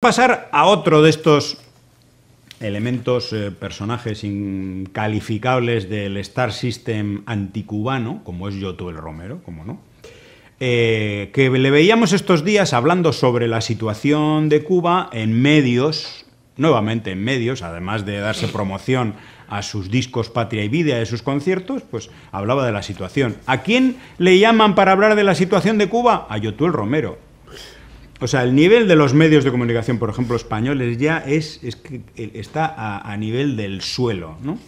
pasar a otro de estos elementos, eh, personajes incalificables del Star System anticubano, como es Yotú el Romero, como no, eh, que le veíamos estos días hablando sobre la situación de Cuba en medios, nuevamente en medios, además de darse promoción a sus discos Patria y Vida, de sus conciertos, pues hablaba de la situación. ¿A quién le llaman para hablar de la situación de Cuba? A el Romero. O sea, el nivel de los medios de comunicación, por ejemplo, españoles, ya es, eh, está a, nivel del suelo, ¿no?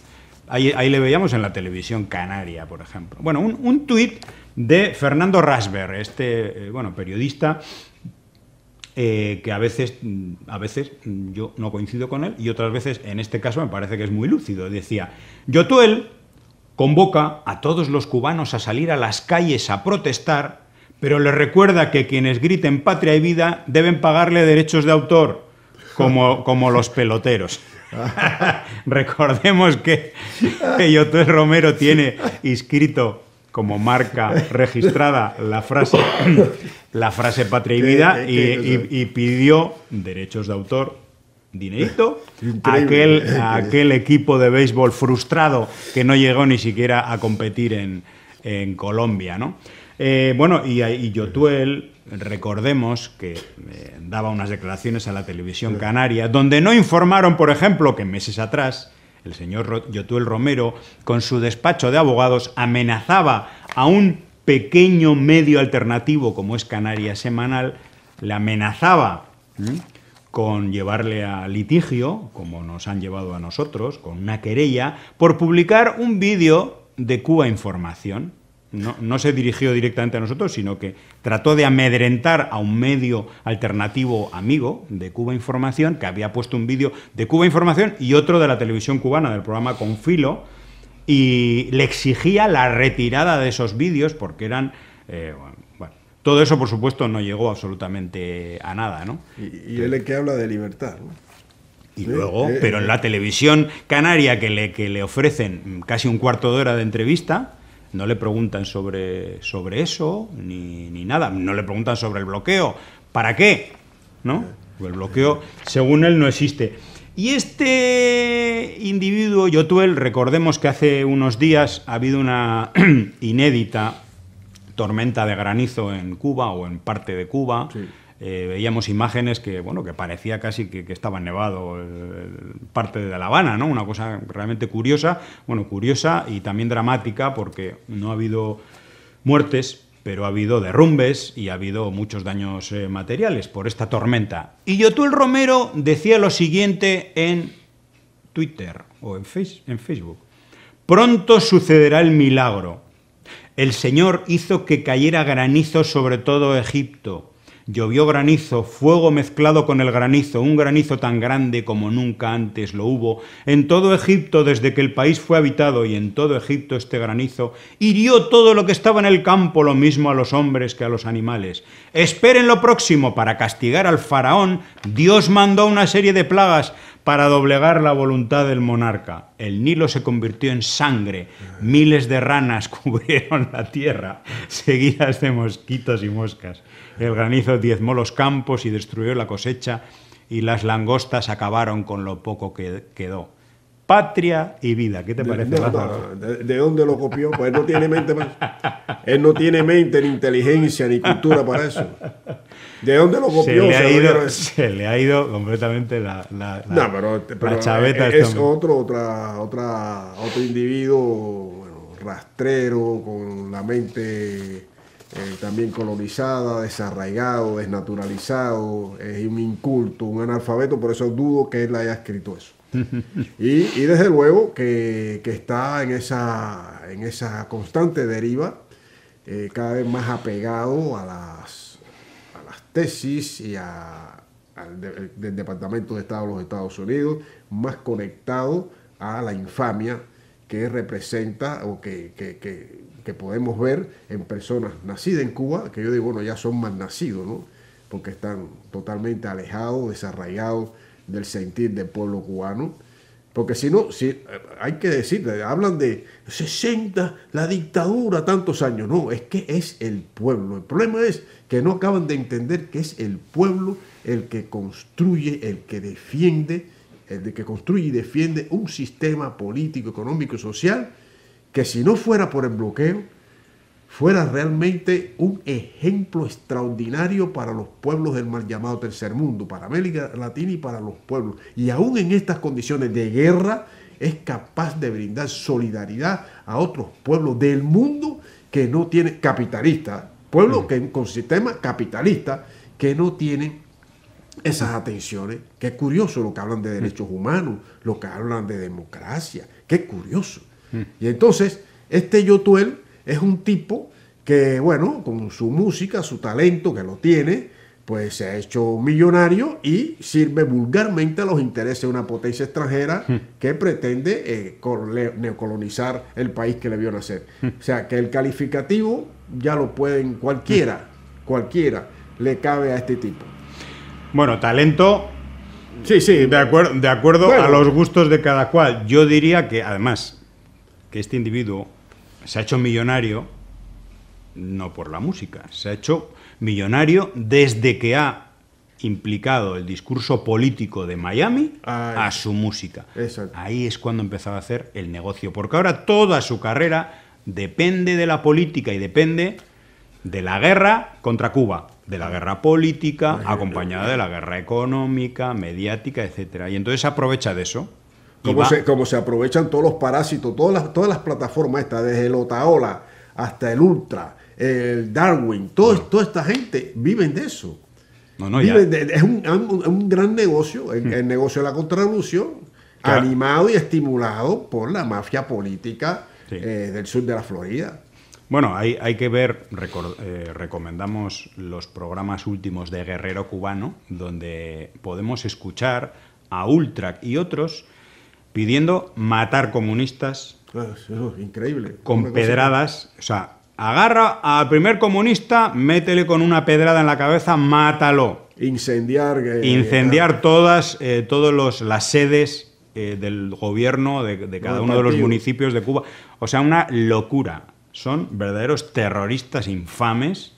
Ahí, le veíamos en la televisión canaria, por ejemplo. Bueno, un, tuit de Fernando Rasber, este, eh, bueno, periodista eh, que a veces, a veces yo no coincido con él y otras veces, en este caso, me parece que es muy lúcido. Decía, Yotuel convoca a todos los cubanos a salir a las calles a protestar pero le recuerda que quienes griten patria y vida deben pagarle derechos de autor, como, como los peloteros. Recordemos que, que Romero tiene inscrito como marca registrada la frase, la frase patria y vida y, pidió derechos de autor dinerito a aquel, aquel equipo de béisbol frustrado que no llegó ni siquiera a competir en, en Colombia, ¿no? Eh, bueno, y, Yotuel, recordemos que daba unas declaraciones a la televisión canaria, donde no informaron, por ejemplo, que meses atrás el señor Yotuel Romero, con su despacho de abogados, amenazaba a un pequeño medio alternativo como es Canaria Semanal, le amenazaba con llevarle a litigio, como nos han llevado a nosotros, con una querella, por publicar un vídeo de Cuba Información no, se dirigió directamente a nosotros, sino que trató de amedrentar a un medio alternativo amigo de Cuba Información, que había puesto un vídeo de Cuba Información y otro de la televisión cubana, del programa Confilo, y le exigía la retirada de esos vídeos porque eran... Eh, bueno, todo eso, por supuesto, no llegó absolutamente a nada, ¿no? Y, él es que habla de libertad, ¿no? Y luego, eh, pero en eh. la televisión canaria que le, que le ofrecen casi un cuarto de hora de entrevista, no le preguntan sobre, sobre eso ni, nada, no le preguntan sobre el bloqueo. ¿Para qué? ¿No? El bloqueo, según él, no existe. Y este individuo, Yotuel, recordemos que hace unos días ha habido una inédita tormenta de granizo en Cuba o en parte de Cuba. Eh, veíamos imágenes que, bueno, que parecía casi que, estaba nevado parte de La Habana, ¿no? Una cosa realmente curiosa, bueno, curiosa y también dramática porque no ha habido muertes, pero ha habido derrumbes y ha habido muchos daños eh, materiales por esta tormenta. Y Yotul Romero decía lo siguiente en Twitter o en Facebook. Pronto sucederá el milagro. El Señor hizo que cayera granizo sobre todo Egipto Llovió granizo, fuego mezclado con el granizo, un granizo tan grande como nunca antes lo hubo, en todo Egipto desde que el país fue habitado y en todo Egipto este granizo hirió todo lo que estaba en el campo, lo mismo a los hombres que a los animales. Esperen lo próximo, para castigar al faraón, Dios mandó una serie de plagas para doblegar la voluntad del monarca. El Nilo se convirtió en sangre, miles de ranas cubrieron la tierra, seguidas de mosquitos y moscas. El granizo diezmó los campos y destruyó la cosecha, y las langostas acabaron con lo poco que quedó. Patria y vida, ¿qué te parece? ¿De, dónde lo copió? Pues no tiene mente más. Él no tiene mente, ni inteligencia, ni cultura para eso. ¿De dónde lo copió? Se le ha, ido, completamente la, chaveta. Eh, este es, otro, otra, otra, otro individuo rastrero, con la mente eh, también colonizada, desarraigado, desnaturalizado, es un inculto, un analfabeto, por eso dudo que él haya escrito eso. y, desde luego que, que, está en esa, en esa constante deriva, eh, cada vez más apegado a las tesis y al del Departamento de Estado de los Estados Unidos, más conectado a la infamia que representa o que, que, podemos ver en personas nacidas en Cuba, que yo digo, bueno, ya son más nacidos, ¿no? porque están totalmente alejados, desarraigados del sentir del pueblo cubano porque si no, si, eh, hay que decir, eh, hablan de 60, la dictadura, tantos años. No, es que es el pueblo. El problema es que no acaban de entender que es el pueblo el que construye, el que defiende, el que construye y defiende un sistema político, económico y social que si no fuera por el bloqueo, fuera realmente un ejemplo extraordinario para los pueblos del mal llamado tercer mundo, para América Latina y para los pueblos. Y aún en estas condiciones de guerra es capaz de brindar solidaridad a otros pueblos del mundo que no tienen capitalistas, pueblos mm. que, con sistema capitalista que no tienen esas atenciones. Qué curioso lo que hablan de mm. derechos humanos, lo que hablan de democracia, qué curioso. Mm. Y entonces, este Yotuel es un tipo que, bueno, con su música, su talento que lo tiene, pues se ha hecho millonario y sirve vulgarmente a los intereses de una potencia extranjera hmm. que pretende eh, neocolonizar el país que le vio nacer. Hmm. O sea, que el calificativo ya lo pueden cualquiera, hmm. cualquiera le cabe a este tipo. Bueno, talento. Sí, sí. De, acuerdo de acuerdo a los gustos de cada cual. Yo diría que, además, que este individuo se ha hecho millonario no por la música, se ha hecho millonario desde que ha implicado el discurso político de Miami ah, a su música. Ahí es cuando empezaba a hacer el negocio, porque ahora toda su carrera depende de la política y depende de la guerra contra Cuba, de la guerra política, acompañada de la guerra económica, mediática, etc. Y entonces aprovecha de eso como se, aprovechan todos los parásitos, todas las, todas las plataformas estas, desde el Otaola hasta el Ultra, el Darwin, todo, toda esta gente viven de eso. es un, gran negocio, el, hmm. negocio de la contrarrevolución, animado y estimulado por la mafia política eh, del sur de la Florida. Bueno, hay, hay que ver, eh, recomendamos los programas últimos de Guerrero Cubano, donde podemos escuchar a Ultra y otros pidiendo matar comunistas. Ah, increíble. Con pedradas. O sea, agarra al primer comunista, métele con una pedrada en la cabeza, mátalo. Incendiar. Eh, Incendiar eh, todas eh, todos los, las sedes del gobierno de, de cada uno de los municipios de Cuba. O sea, una locura. Son verdaderos terroristas infames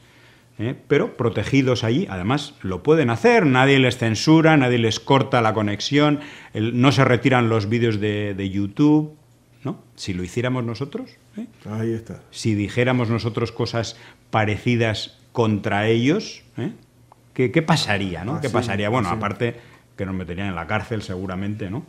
¿eh? pero protegidos allí. Además, lo pueden hacer, nadie les censura, nadie les corta la conexión, no se retiran los vídeos de, YouTube. ¿No? Si lo hiciéramos nosotros, ¿eh? Ahí está. si dijéramos nosotros cosas parecidas contra ellos, ¿eh? ¿Qué, pasaría? ¿no? ¿Qué pasaría? Bueno, aparte que nos meterían en la cárcel seguramente, ¿no?